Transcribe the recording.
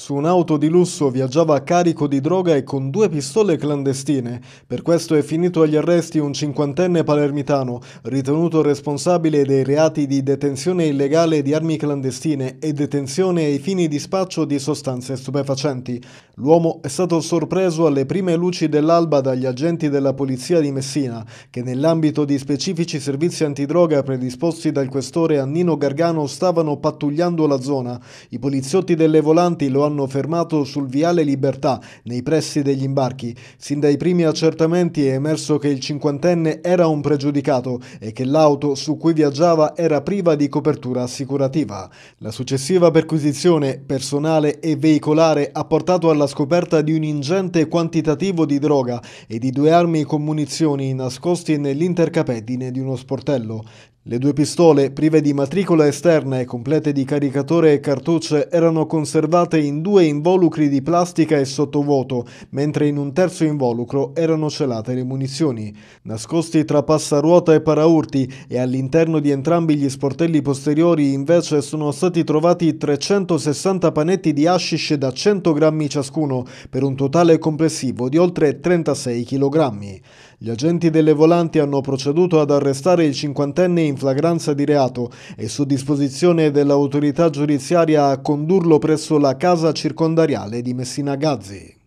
Su un'auto di lusso viaggiava carico di droga e con due pistole clandestine. Per questo è finito agli arresti un cinquantenne palermitano, ritenuto responsabile dei reati di detenzione illegale di armi clandestine e detenzione ai fini di spaccio di sostanze stupefacenti. L'uomo è stato sorpreso alle prime luci dell'alba dagli agenti della polizia di Messina, che nell'ambito di specifici servizi antidroga predisposti dal questore Annino Gargano stavano pattugliando la zona. I poliziotti delle volanti lo hanno colonno fermato sul viale Libertà, nei pressi degli imbarchi. Sin dai primi accertamenti è emerso che il cinquantenne era un pregiudicato e che l'auto su cui viaggiava era priva di copertura assicurativa. La successiva perquisizione personale e veicolare ha portato alla scoperta di un ingente quantitativo di droga e di due armi con munizioni nascosti nell'intercapedine di uno sportello. Le due pistole, prive di matricola esterna e complete di caricatore e cartucce, erano conservate in due involucri di plastica e sottovuoto, mentre in un terzo involucro erano celate le munizioni. Nascosti tra passaruota e paraurti e all'interno di entrambi gli sportelli posteriori invece sono stati trovati 360 panetti di hashish da 100 grammi ciascuno, per un totale complessivo di oltre 36 kg. Gli agenti delle volanti hanno proceduto ad arrestare il cinquantenne in flagranza di reato e su disposizione dell'autorità giudiziaria a condurlo presso la casa circondariale di Messina Gazzi.